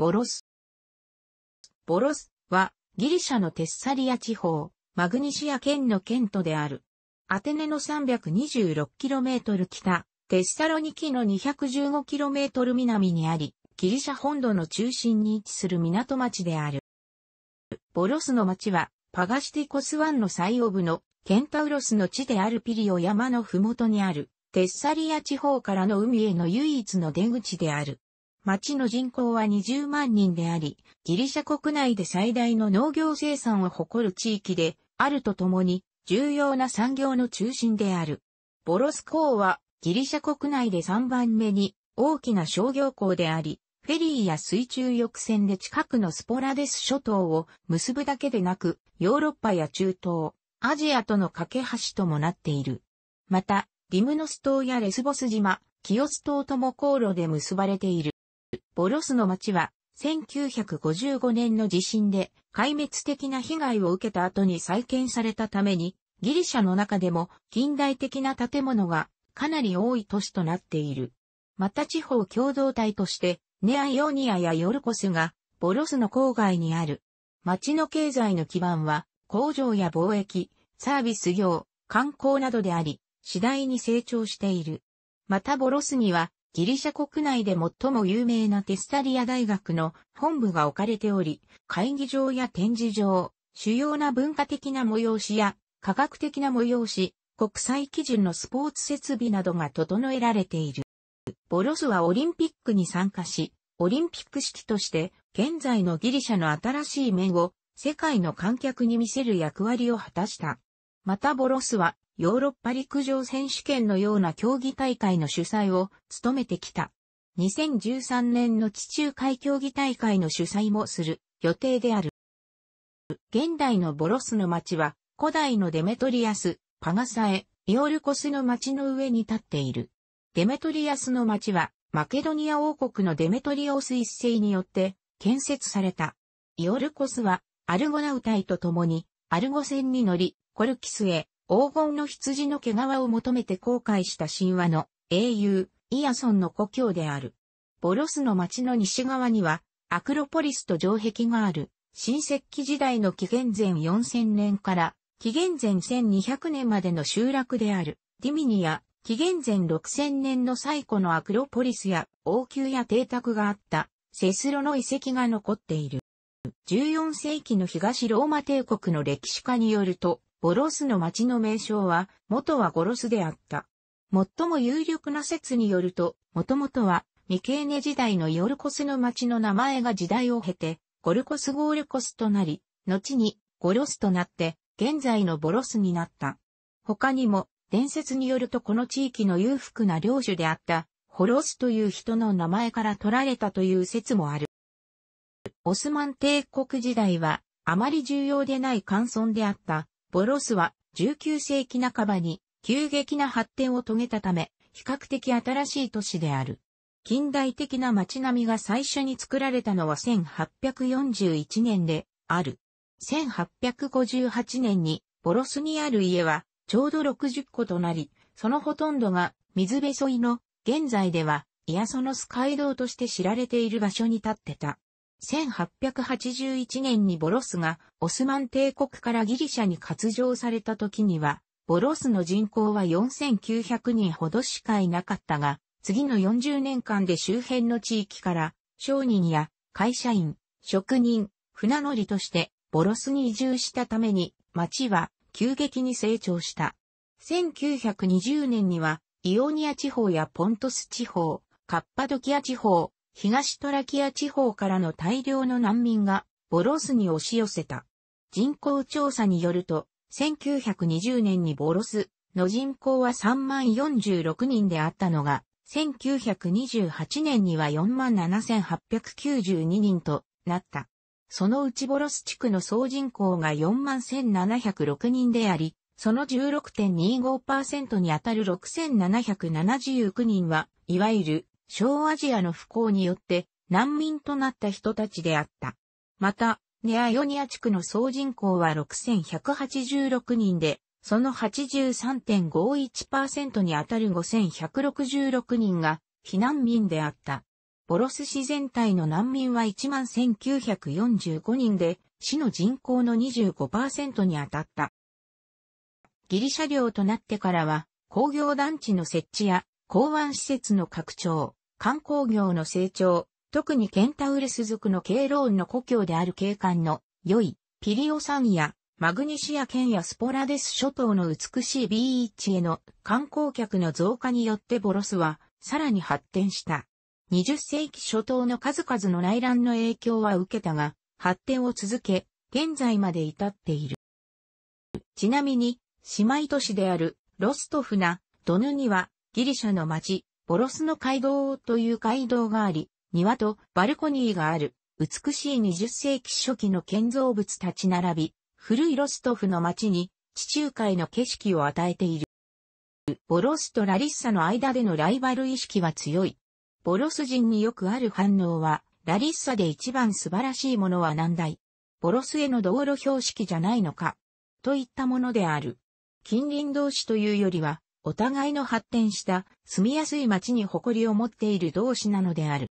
ボロス。ボロスはギリシャのテッサリア地方、マグニシア県の県都である。アテネの 326km 北、テッサロニキの 215km 南にあり、ギリシャ本土の中心に位置する港町である。ボロスの町は、パガシティコス湾の最オ部のケンタウロスの地であるピリオ山のふもとにある、テッサリア地方からの海への唯一の出口である。町の人口は20万人であり、ギリシャ国内で最大の農業生産を誇る地域であるとともに、重要な産業の中心である。ボロス港はギリシャ国内で3番目に大きな商業港であり、フェリーや水中翼船で近くのスポラデス諸島を結ぶだけでなく、ヨーロッパや中東、アジアとの架け橋ともなっている。また、ディムノス島やレスボス島、キオス島とも航路で結ばれている。ボロスの町は、1955年の地震で壊滅的な被害を受けた後に再建されたために、ギリシャの中でも近代的な建物がかなり多い都市となっている。また地方共同体として、ネアイオニアやヨルコスがボロスの郊外にある。町の経済の基盤は工場や貿易、サービス業、観光などであり、次第に成長している。またボロスにはギリシャ国内で最も有名なテスタリア大学の本部が置かれており、会議場や展示場、主要な文化的な催しや科学的な催し、国際基準のスポーツ設備などが整えられている。ボロスはオリンピックに参加し、オリンピック式として現在のギリシャの新しい面を世界の観客に見せる役割を果たした。またボロスはヨーロッパ陸上選手権のような競技大会の主催を務めてきた。2013年の地中海競技大会の主催もする予定である。現代のボロスの町は古代のデメトリアス、パガサエ、イオルコスの町の上に立っている。デメトリアスの町はマケドニア王国のデメトリオス一世によって建設された。イオルコスはアルゴナウタイと共にアルゴ船に乗りコルキスへ黄金の羊の毛皮を求めて後悔した神話の英雄、イアソンの故郷である。ボロスの町の西側には、アクロポリスと城壁がある、新石器時代の紀元前4000年から紀元前1200年までの集落である、ディミニや紀元前6000年の最古のアクロポリスや王宮や邸宅があったセスロの遺跡が残っている。14世紀の東ローマ帝国の歴史家によると、ボロスの町の名称は、元はゴロスであった。最も有力な説によると、もともとは、ミケーネ時代のヨルコスの町の名前が時代を経て、ゴルコスゴールコスとなり、後にゴロスとなって、現在のボロスになった。他にも、伝説によるとこの地域の裕福な領主であった、ホロスという人の名前から取られたという説もある。オスマン帝国時代は、あまり重要でない乾村であった、ボロスは19世紀半ばに急激な発展を遂げたため、比較的新しい都市である。近代的な街並みが最初に作られたのは1841年である。1858年にボロスにある家はちょうど60個となり、そのほとんどが水辺沿いの現在ではイアソノス街道として知られている場所に建ってた。1881年にボロスがオスマン帝国からギリシャに割譲された時には、ボロスの人口は4900人ほどしかいなかったが、次の40年間で周辺の地域から商人や会社員、職人、船乗りとしてボロスに移住したために町は急激に成長した。1920年にはイオニア地方やポントス地方、カッパドキア地方、東トラキア地方からの大量の難民がボロスに押し寄せた。人口調査によると、1920年にボロスの人口は3万46人であったのが、1928年には4万7892人となった。そのうちボロス地区の総人口が4万1706人であり、その16.25%にあたる6779人は、いわゆる小アジアの不幸によって難民となった人たちであった。また、ネアヨニア地区の総人口は6186人で、その83.51%にあたる5166人が避難民であった。ボロス市全体の難民は1 1 9 4 5人で、市の人口の25%にあたった。ギリシャ領となってからは、工業団地の設置や港湾施設の拡張、観光業の成長、特にケンタウルス族の経路の故郷である景観の良いピリオサンやマグニシア県やスポラデス諸島の美しいビーチへの観光客の増加によってボロスはさらに発展した。20世紀初頭の数々の内乱の影響は受けたが、発展を続け、現在まで至っている。ちなみに、姉妹都市であるロストフナ、ドヌにはギリシャの町、ボロスの街道という街道があり、庭とバルコニーがある、美しい20世紀初期の建造物立ち並び、古いロストフの街に地中海の景色を与えている。ボロスとラリッサの間でのライバル意識は強い。ボロス人によくある反応は、ラリッサで一番素晴らしいものは何だいボロスへの道路標識じゃないのかといったものである。近隣同士というよりは、お互いの発展した住みやすい町に誇りを持っている同士なのである。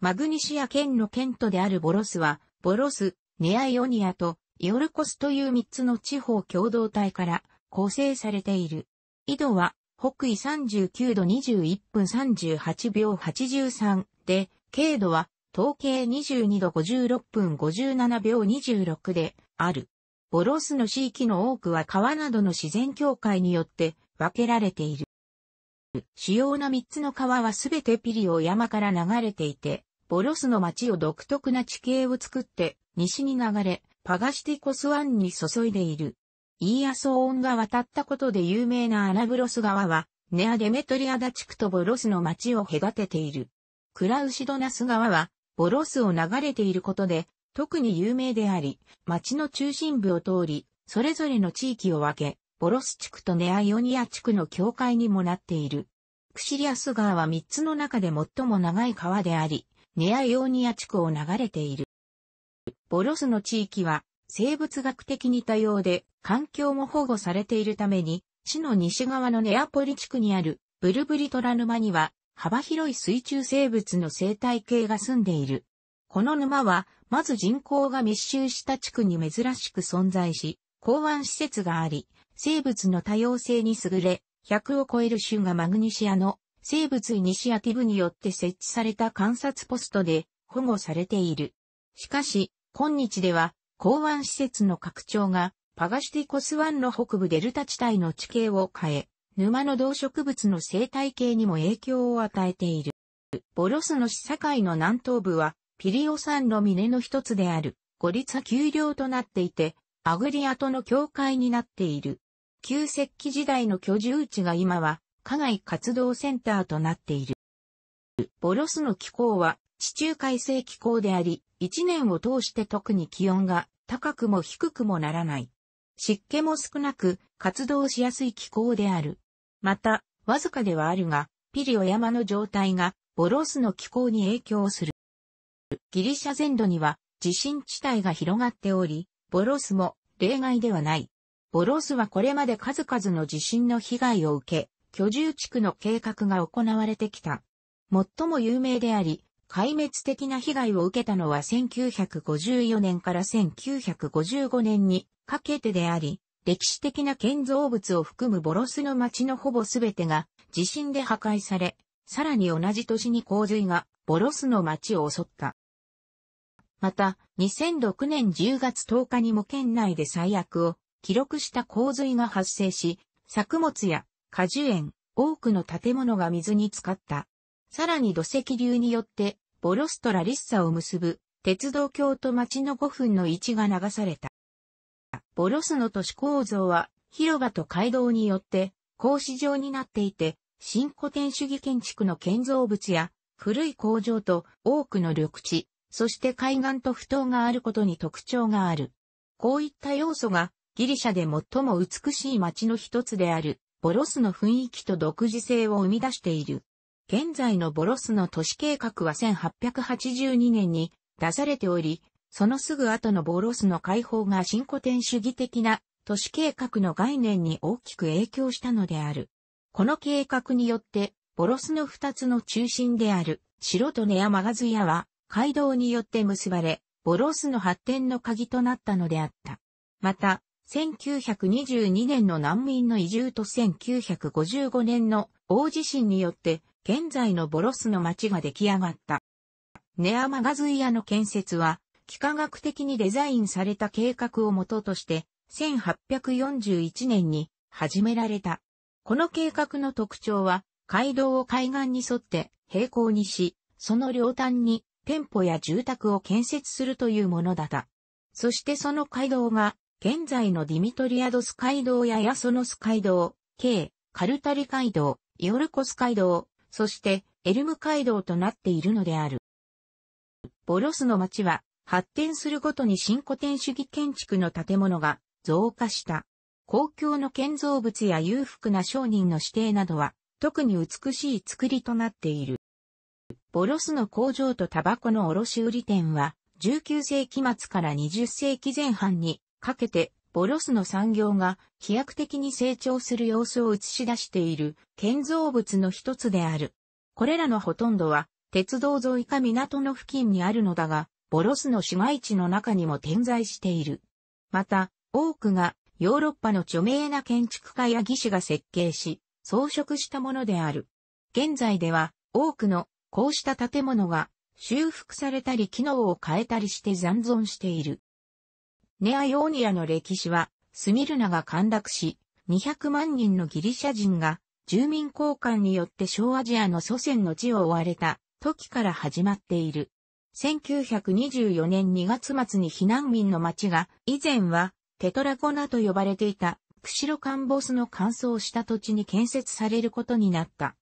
マグニシア県の県都であるボロスは、ボロス、ネアイオニアとイオルコスという3つの地方共同体から構成されている。緯度は北緯39度21分38秒83で、経度は統計22度56分57秒26である。ボロスの地域の多くは川などの自然境界によって分けられている。主要な3つの川はすべてピリオ山から流れていて、ボロスの町を独特な地形を作って西に流れ、パガシティコス湾に注いでいる。イーアソーンが渡ったことで有名なアナブロス川は、ネアデメトリアダ地区とボロスの町を隔てている。クラウシドナス川は、ボロスを流れていることで、特に有名であり、町の中心部を通り、それぞれの地域を分け、ボロス地区とネアイオニア地区の境界にもなっている。クシリアス川は3つの中で最も長い川であり、ネアイオニア地区を流れている。ボロスの地域は生物学的に多様で環境も保護されているために、市の西側のネアポリ地区にあるブルブリトラ沼には幅広い水中生物の生態系が住んでいる。この沼は、まず人口が密集した地区に珍しく存在し、港湾施設があり、生物の多様性に優れ、100を超える種がマグニシアの生物イニシアティブによって設置された観察ポストで保護されている。しかし、今日では、港湾施設の拡張が、パガシティコス湾の北部デルタ地帯の地形を変え、沼の動植物の生態系にも影響を与えている。ボロスの市境の南東部は、ピリオ山の峰の一つである、ゴリツァ丘陵となっていて、アグリアとの境界になっている。旧石器時代の居住地が今は、家内活動センターとなっている。ボロスの気候は、地中海性気候であり、一年を通して特に気温が高くも低くもならない。湿気も少なく、活動しやすい気候である。また、わずかではあるが、ピリオ山の状態が、ボロスの気候に影響する。ギリシャ全土には、地震地帯が広がっており、ボロスも例外ではない。ボロスはこれまで数々の地震の被害を受け、居住地区の計画が行われてきた。最も有名であり、壊滅的な被害を受けたのは1954年から1955年にかけてであり、歴史的な建造物を含むボロスの町のほぼ全てが地震で破壊され、さらに同じ年に洪水がボロスの町を襲った。また、2006年10月10日にも県内で最悪を記録した洪水が発生し、作物や果樹園、多くの建物が水に浸かった。さらに土石流によって、ボロストラリッサを結ぶ鉄道橋と町の5分の1が流された。ボロスの都市構造は広場と街道によって格子状になっていて、新古典主義建築の建造物や古い工場と多くの緑地、そして海岸と埠頭があることに特徴がある。こういった要素がギリシャで最も美しい街の一つである、ボロスの雰囲気と独自性を生み出している。現在のボロスの都市計画は1882年に出されており、そのすぐ後のボロスの解放が新古典主義的な都市計画の概念に大きく影響したのである。この計画によって、ボロスの二つの中心である、白とネアマガズヤは、街道によって結ばれ、ボロスの発展の鍵となったのであった。また、1922年の難民の移住と1955年の大地震によって現在のボロスの町が出来上がった。ネアマガズイアの建設は、幾何学的にデザインされた計画をもととして、1841年に始められた。この計画の特徴は、街道を海岸に沿って平行にし、その両端に店舗や住宅を建設するというものだった。そしてその街道が現在のディミトリアドス街道やヤソノス街道、K、カルタリ街道、イオルコス街道、そしてエルム街道となっているのである。ボロスの街は発展するごとに新古典主義建築の建物が増加した。公共の建造物や裕福な商人の指定などは特に美しい作りとなっている。ボロスの工場とタバコの卸売店は19世紀末から20世紀前半にかけて、ボロスの産業が飛躍的に成長する様子を映し出している建造物の一つである。これらのほとんどは、鉄道沿いか港の付近にあるのだが、ボロスの市街地の中にも点在している。また、多くがヨーロッパの著名な建築家や技師が設計し、装飾したものである。現在では多くのこうした建物が修復されたり機能を変えたりして残存している。ネアヨーニアの歴史は、スミルナが陥落し、200万人のギリシャ人が、住民交換によって小アジアの祖先の地を追われた時から始まっている。1924年2月末に避難民の町が、以前はテトラコナと呼ばれていた、シ路カンボスの乾燥した土地に建設されることになった。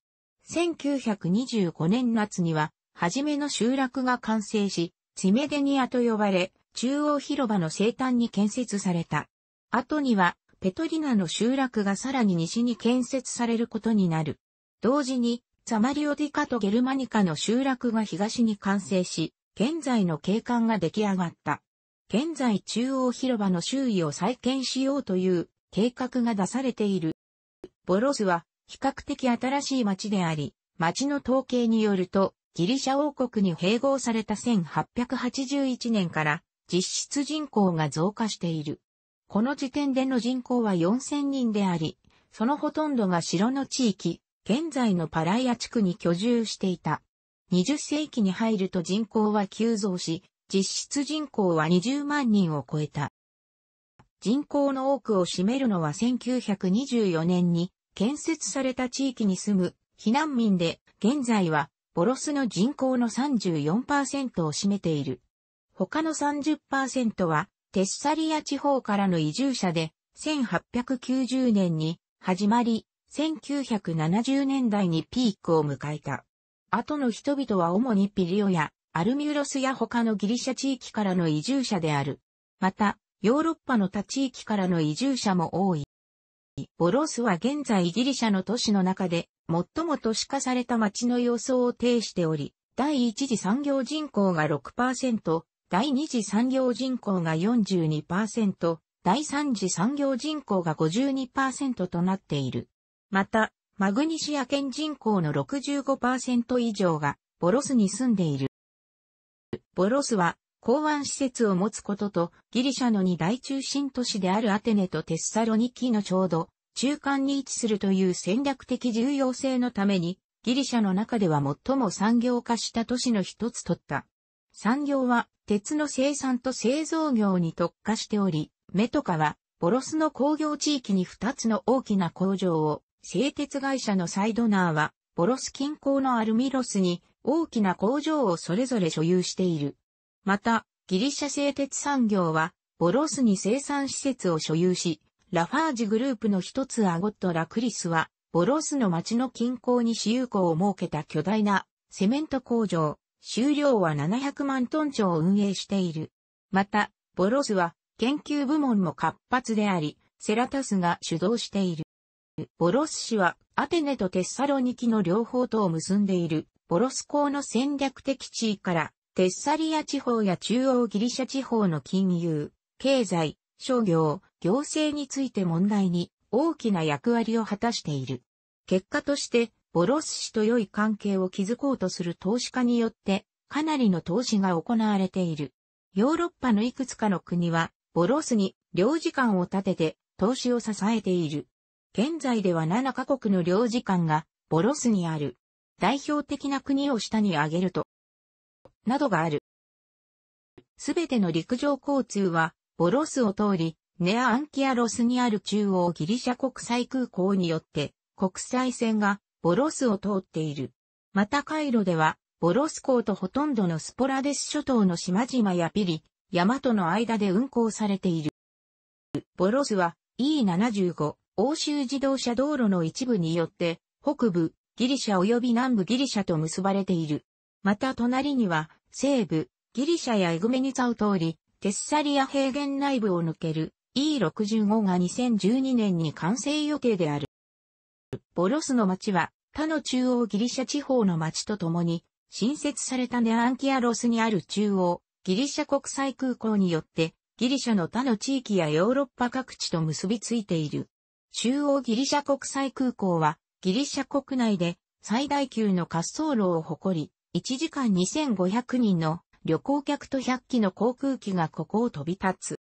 1925年夏には、初めの集落が完成し、チメデニアと呼ばれ、中央広場の西端に建設された。後には、ペトリナの集落がさらに西に建設されることになる。同時に、サマリオディカとゲルマニカの集落が東に完成し、現在の景観が出来上がった。現在中央広場の周囲を再建しようという計画が出されている。ボロスは比較的新しい町であり、町の統計によるとギリシャ王国に併合された1881年から実質人口が増加している。この時点での人口は4000人であり、そのほとんどが城の地域、現在のパライア地区に居住していた。20世紀に入ると人口は急増し、実質人口は20万人を超えた。人口の多くを占めるのは1924年に建設された地域に住む避難民で、現在はボロスの人口の34%を占めている。他の30%はテッサリア地方からの移住者で、1890年に始まり、1970年代にピークを迎えた。後の人々は主にピリオやアルミュロスや他のギリシャ地域からの移住者である。また、ヨーロッパの他地域からの移住者も多い。ボロスは現在ギリシャの都市の中で最も都市化された町の様相を呈しており、第一次産業人口が6%、第2次産業人口が42%、第3次産業人口が52%となっている。また、マグニシア県人口の65%以上がボロスに住んでいる。ボロスは港湾施設を持つこととギリシャの二大中心都市であるアテネとテッサロニキのちょうど中間に位置するという戦略的重要性のためにギリシャの中では最も産業化した都市の一つとった。産業は鉄の生産と製造業に特化しており、メトカはボロスの工業地域に2つの大きな工場を、製鉄会社のサイドナーは、ボロス近郊のアルミロスに大きな工場をそれぞれ所有している。また、ギリシャ製鉄産業は、ボロスに生産施設を所有し、ラファージグループの一つアゴットラクリスは、ボロスの町の近郊に私有庫を設けた巨大なセメント工場、収量は700万トン超を運営している。また、ボロスは研究部門も活発であり、セラタスが主導している。ボロス氏はアテネとテッサロニキの両方とを結んでいるボロス港の戦略的地位からテッサリア地方や中央ギリシャ地方の金融、経済、商業、行政について問題に大きな役割を果たしている。結果としてボロス氏と良い関係を築こうとする投資家によって、かなりの投資が行われている。ヨーロッパのいくつかの国は、ボロスに領事館を建てて投資を支えている。現在では7カ国の領事館がボロスにある。代表的な国を下に挙げると、などがある。すべての陸上交通は、ボロスを通り、ネアアンキアロスにある中央ギリシャ国際空港によって、国際線がボロスを通っている。またカイロでは、ボロス港とほとんどのスポラデス諸島の島々やピリ、山との間で運行されている。ボロスは E75 欧州自動車道路の一部によって北部ギリシャ及び南部ギリシャと結ばれている。また隣には西部ギリシャやエグメニツァを通りテッサリア平原内部を抜ける E65 が2012年に完成予定である。ボロスの町は他の中央ギリシャ地方の町とともに、新設されたネアンキアロスにある中央ギリシャ国際空港によって、ギリシャの他の地域やヨーロッパ各地と結びついている。中央ギリシャ国際空港は、ギリシャ国内で最大級の滑走路を誇り、1時間2500人の旅行客と100機の航空機がここを飛び立つ。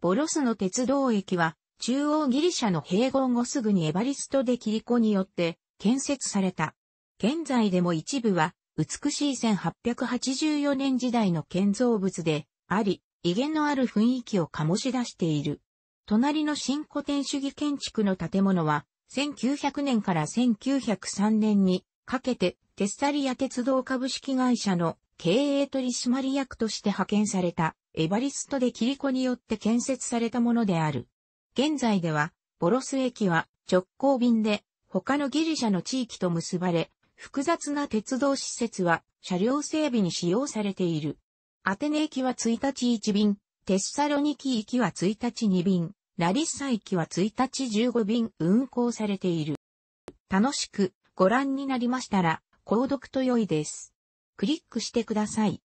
ボロスの鉄道駅は、中央ギリシャの併合後すぐにエバリスト・デキリコによって建設された。現在でも一部は美しい1884年時代の建造物であり、威厳のある雰囲気を醸し出している。隣の新古典主義建築の建物は、1900年から1903年にかけてテッサリア鉄道株式会社の経営取締役として派遣されたエバリスト・デキリコによって建設されたものである。現在では、ボロス駅は直行便で、他のギリシャの地域と結ばれ、複雑な鉄道施設は車両整備に使用されている。アテネ駅は1日1便、テッサロニキ駅は1日2便、ラリッサ駅は1日15便運行されている。楽しくご覧になりましたら、購読と良いです。クリックしてください。